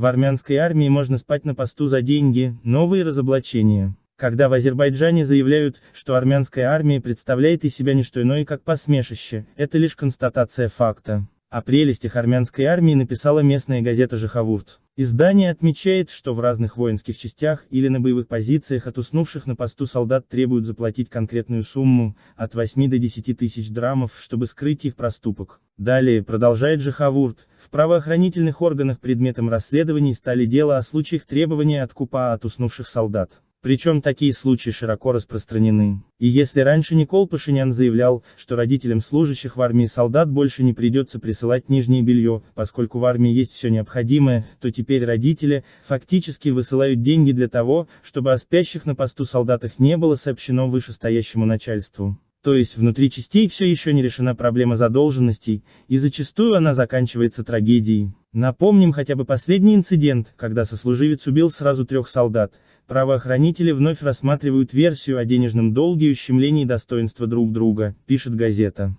В армянской армии можно спать на посту за деньги, новые разоблачения. Когда в Азербайджане заявляют, что армянская армия представляет из себя не что иное как посмешище, это лишь констатация факта. О прелестях армянской армии написала местная газета «Жахавурт». Издание отмечает, что в разных воинских частях или на боевых позициях от уснувших на посту солдат требуют заплатить конкретную сумму, от 8 до 10 тысяч драмов, чтобы скрыть их проступок. Далее, продолжает Жахавурт, в правоохранительных органах предметом расследований стали дела о случаях требования откупа от уснувших солдат. Причем такие случаи широко распространены. И если раньше Никол Пашинян заявлял, что родителям служащих в армии солдат больше не придется присылать нижнее белье, поскольку в армии есть все необходимое, то теперь родители, фактически высылают деньги для того, чтобы о спящих на посту солдатах не было сообщено вышестоящему начальству. То есть внутри частей все еще не решена проблема задолженностей, и зачастую она заканчивается трагедией. Напомним хотя бы последний инцидент, когда сослуживец убил сразу трех солдат, Правоохранители вновь рассматривают версию о денежном долге и ущемлении достоинства друг друга, пишет газета.